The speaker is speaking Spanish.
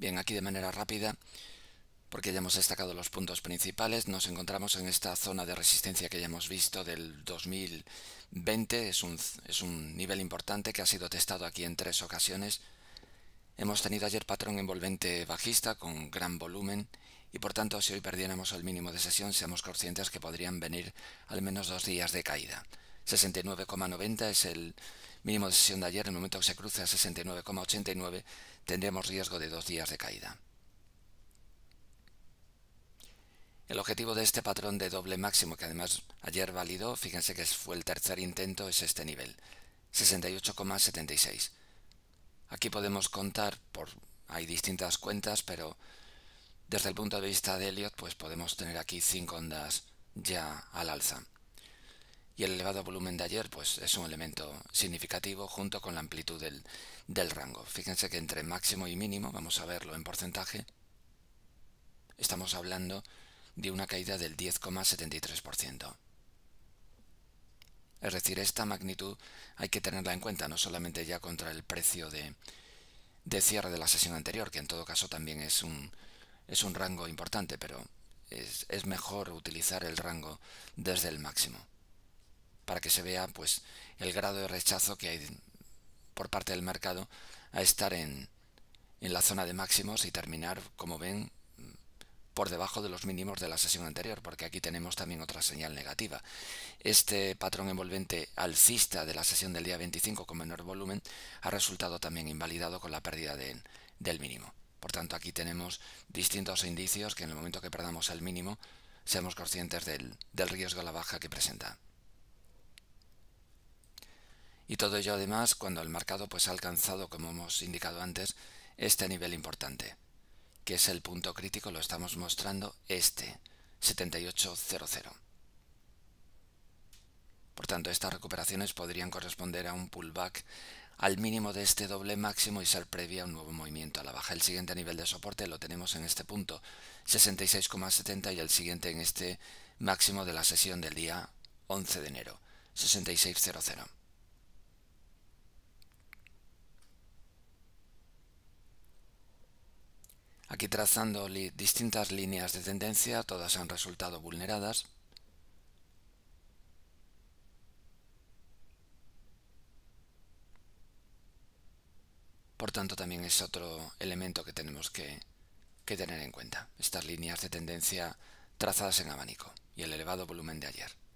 Bien, aquí de manera rápida, porque ya hemos destacado los puntos principales, nos encontramos en esta zona de resistencia que ya hemos visto del 2020, es un, nivel importante que ha sido testado aquí en tres ocasiones. Hemos tenido ayer patrón envolvente bajista con gran volumen y por tanto si hoy perdiéramos el mínimo de sesión seamos conscientes que podrían venir al menos dos días de caída. 69,90 es el mínimo de sesión de ayer. En el momento que se cruza 69,89 tendremos riesgo de dos días de caída. El objetivo de este patrón de doble máximo, que además ayer validó, fíjense que fue el tercer intento, es este nivel, 68,76. Aquí podemos contar, por hay distintas cuentas, pero desde el punto de vista de Elliot, pues podemos tener aquí 5 ondas ya al alza y el elevado volumen de ayer pues es un elemento significativo junto con la amplitud del, rango. Fíjense que entre máximo y mínimo, vamos a verlo en porcentaje, estamos hablando de una caída del 10,73%. Es decir, esta magnitud hay que tenerla en cuenta, no solamente ya contra el precio de, cierre de la sesión anterior, que en todo caso también es un, rango importante, pero es mejor utilizar el rango desde el máximo para que se vea pues el grado de rechazo que hay por parte del mercado a estar en, la zona de máximos y terminar, como ven, por debajo de los mínimos de la sesión anterior, porque aquí tenemos también otra señal negativa. Este patrón envolvente alcista de la sesión del día 25 con menor volumen ha resultado también invalidado con la pérdida del mínimo. Por tanto, aquí tenemos distintos indicios que en el momento que perdamos el mínimo, seamos conscientes del, del riesgo a la baja que presenta. Y todo ello además cuando el mercado pues, ha alcanzado, como hemos indicado antes, este nivel importante, que es el punto crítico, lo estamos mostrando este, 7800. Por tanto, estas recuperaciones podrían corresponder a un pullback al mínimo de este doble máximo y ser previa a un nuevo movimiento a la baja. El siguiente nivel de soporte lo tenemos en este punto, 66,70 y el siguiente en este máximo de la sesión del día 11 de enero, 6600. Aquí trazando distintas líneas de tendencia, todas han resultado vulneradas. Por tanto, también es otro elemento que tenemos que, tener en cuenta, estas líneas de tendencia trazadas en abanico y el elevado volumen de ayer.